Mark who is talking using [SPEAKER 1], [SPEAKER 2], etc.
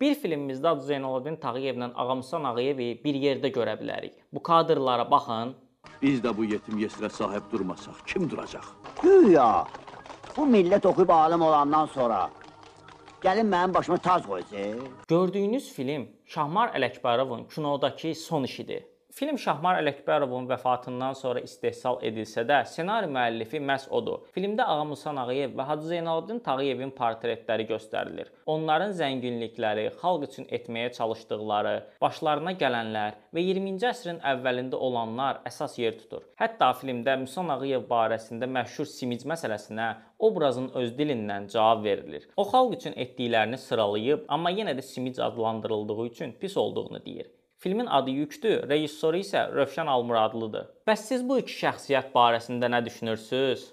[SPEAKER 1] Bir filmimizdə Adı Zeynalabdin Tağıyevlə Ağamüsan Ağayevi bir yerdə görə bilərik. Bu kadrlara baxın.
[SPEAKER 2] Biz də bu yetim yetirə sahib durmasaq, kim duracaq?
[SPEAKER 1] Güya,
[SPEAKER 3] bu millət oxuyub alim olandan sonra gəlin mənim başıma taz qoysun.
[SPEAKER 1] Gördüyünüz film Şahmar Ələkbarovun kinodakı son işidir. Film Şahmar Ələkbərovun vəfatından sonra istehsal edilsə də, ssenari müəllifi məhz odur. Filmdə Ağamusan Ağayev və Hacı Zeynalabdin Tağıyevin portretləri göstərilir. Onların zənginlikləri, xalq üçün etməyə çalışdıqları, başlarına gələnlər və 20-ci əsrin əvvəlində olanlar əsas yer tutur. Hətta filmdə Müsan Ağayev barəsində məşhur simic məsələsinə obrazın öz dilindən cavab verilir. O xalq üçün etdiklərini sıralayıb, amma yenə də simic adlandırıldığı üçün pis olduğunu deyir. Filmin adı Yükdür, rejissoru isə Rövşən Almur adlıdır. Bəs siz bu iki şəxsiyyət barəsində nə düşünürsüz?